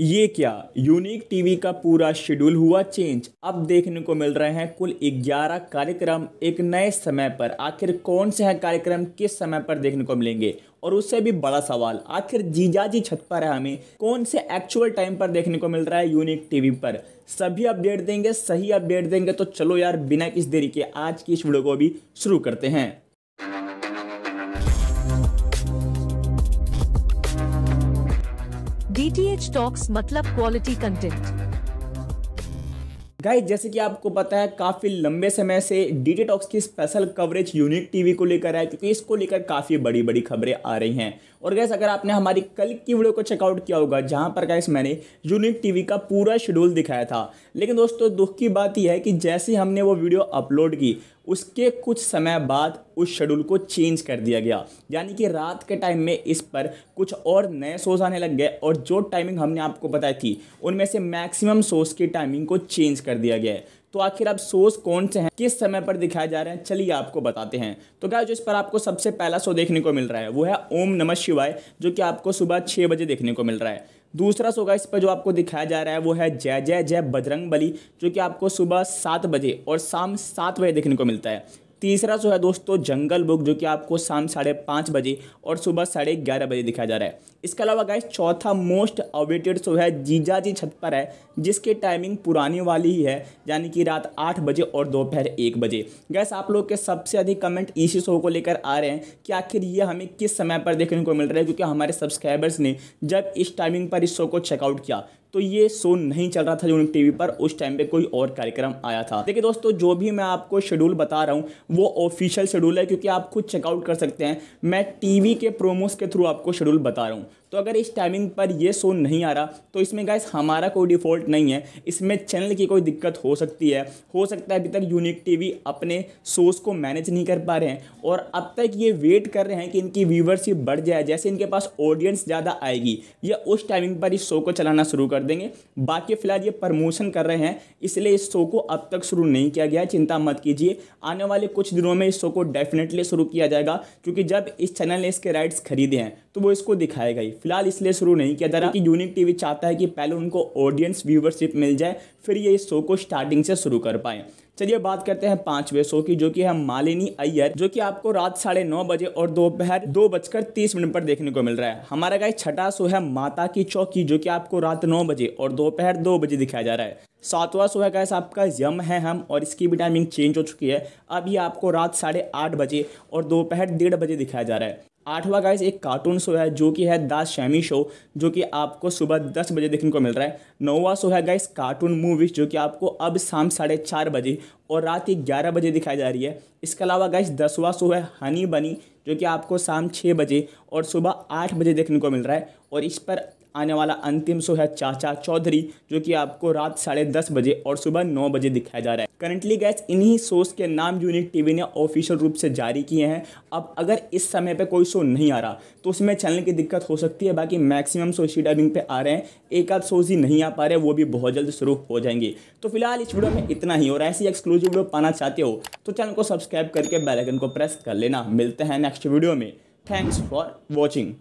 ये क्या unique TV का पूरा शेड्यूल हुआ चेंज अब देखने को मिल रहे हैं कुल 11 कार्यक्रम एक नए समय पर आखिर कौन से हैं कार्यक्रम किस समय पर देखने को मिलेंगे और उससे भी बड़ा सवाल आखिर जीजाजी छत पर है हमें कौन से एक्चुअल टाइम पर देखने को मिल रहा है यूनिक टीवी पर सभी अपडेट देंगे सही अपडेट देंगे तो चलो यार बिना किस देरी के आज की इस वीडियो को भी शुरू करते हैं डीटीएच टॉक्स मतलब क्वालिटी कंटेंट गाइस जैसे कि आपको पता है काफ़ी लंबे समय से डी टॉक्स की स्पेशल कवरेज यूनिक टीवी को लेकर है क्योंकि इसको लेकर काफ़ी बड़ी बड़ी खबरें आ रही हैं और गैस अगर आपने हमारी कल की वीडियो को चेकआउट किया होगा जहाँ पर गैस मैंने यूनिक टीवी का पूरा शेड्यूल दिखाया था लेकिन दोस्तों दुख की बात यह है कि जैसे हमने वो वीडियो अपलोड की उसके कुछ समय बाद उस शेड्यूल को चेंज कर दिया गया यानी कि रात के टाइम में इस पर कुछ और नए शोज़ आने लग गए और जो टाइमिंग हमने आपको बताई थी उनमें से मैक्सिमम शोज़ की टाइमिंग को चेंज कर दिया गया है तो आखिर आप सोर्स कौन से हैं किस समय पर दिखाए जा रहे हैं चलिए आपको बताते हैं तो क्या जो इस पर आपको सबसे पहला शो देखने को मिल रहा है वो है ओम नमः शिवाय जो कि आपको सुबह छः बजे देखने को मिल रहा है दूसरा शो का इस पर जो आपको दिखाया जा रहा है वो है जय जय जय बजरंग बली जो कि आपको सुबह सात बजे और शाम सात बजे देखने को मिलता है तीसरा जो है दोस्तों जंगल बुक जो कि आपको शाम साढ़े पाँच बजे और सुबह साढ़े ग्यारह बजे दिखाया जा रहा है इसके अलावा गाइस चौथा मोस्ट अवेटेड शो है जीजा जी छत पर है जिसकी टाइमिंग पुरानी वाली ही है यानी कि रात आठ बजे और दोपहर एक बजे गैस आप लोग के सबसे अधिक कमेंट इसी शो को लेकर आ रहे हैं कि आखिर ये हमें किस समय पर देखने को मिल रहा है क्योंकि हमारे सब्सक्राइबर्स ने जब इस टाइमिंग पर इस शो को चेकआउट किया तो ये शो नहीं चल रहा था यूनिक टीवी पर उस टाइम पे कोई और कार्यक्रम आया था देखिए दोस्तों जो भी मैं आपको शेड्यूल बता रहा हूँ वो ऑफिशियल शेड्यूल है क्योंकि आप खुद चेकआउट कर सकते हैं मैं टीवी के प्रोमोस के थ्रू आपको शेड्यूल बता रहा हूँ तो अगर इस टाइमिंग पर ये शो नहीं आ रहा तो इसमें गाइस हमारा कोई डिफ़ॉल्ट नहीं है इसमें चैनल की कोई दिक्कत हो सकती है हो सकता है अभी तक यूनिक टीवी अपने शोज़ को मैनेज नहीं कर पा रहे हैं और अब तक ये वेट कर रहे हैं कि इनकी व्यूवरशिप बढ़ जाए जैसे इनके पास ऑडियंस ज़्यादा आएगी या उस टाइमिंग पर इस शो को चलाना शुरू कर देंगे बाकी फ़िलहाल ये प्रमोशन कर रहे हैं इसलिए इस शो को अब तक शुरू नहीं किया गया चिंता मत कीजिए आने वाले कुछ दिनों में इस शो को डेफिनेटली शुरू किया जाएगा क्योंकि जब इस चैनल ने इसके राइट्स खरीदे हैं तो वो इसको दिखाएगा ही फिलहाल इसलिए शुरू नहीं किया जा रहा कि यूनिक टीवी चाहता है कि पहले उनको ऑडियंस व्यूवरशिप मिल जाए फिर ये इस शो को स्टार्टिंग से शुरू कर पाए चलिए बात करते हैं पांचवें शो की जो कि है मालिनी अय्यर जो कि आपको रात साढ़े नौ बजे और दोपहर दो, दो बजकर तीस मिनट पर देखने को मिल रहा है हमारा गाय छठा शो है माता की चौकी जो कि आपको रात नौ बजे और दोपहर दो, दो बजे दिखाया जा रहा है सातवां शो है गैस आपका यम है हम और इसकी भी टाइमिंग चेंज हो चुकी है अब ये आपको रात साढ़े आठ बजे और दोपहर डेढ़ बजे दिखाया जा रहा है आठवां गाइस एक कार्टून शो है जो कि है द शैमी शो जो कि आपको सुबह दस बजे देखने को मिल रहा है नौवा शो है गाइस कार्टून मूवीज़ जो कि आपको अब शाम साढ़े चार बजे और रात के ग्यारह बजे दिखाई जा रही है इसके अलावा गाइस दसवा शो है हनी बनी जो कि आपको शाम छः बजे और सुबह आठ बजे देखने को मिल रहा है और इस पर आने वाला अंतिम शो है चाचा चौधरी जो कि आपको रात साढ़े दस बजे और सुबह नौ बजे दिखाया जा रहा है करंटली गैस इन्हीं शोज़ के नाम यूनिट टीवी ने ऑफिशियल रूप से जारी किए हैं अब अगर इस समय पे कोई शो नहीं आ रहा तो उसमें चैनल की दिक्कत हो सकती है बाकी मैक्सिमम शो इसी डबिंग पे आ रहे हैं एक आध शोज ही नहीं आ पा रहे वो भी बहुत जल्द शुरू हो जाएंगे तो फिलहाल इस वीडियो में इतना ही और ऐसी एक्सक्लूसिव वीडियो पाना चाहते हो तो चैनल को सब्सक्राइब करके बेलाइकन को प्रेस कर लेना मिलते हैं नेक्स्ट वीडियो में थैंक्स फॉर वॉचिंग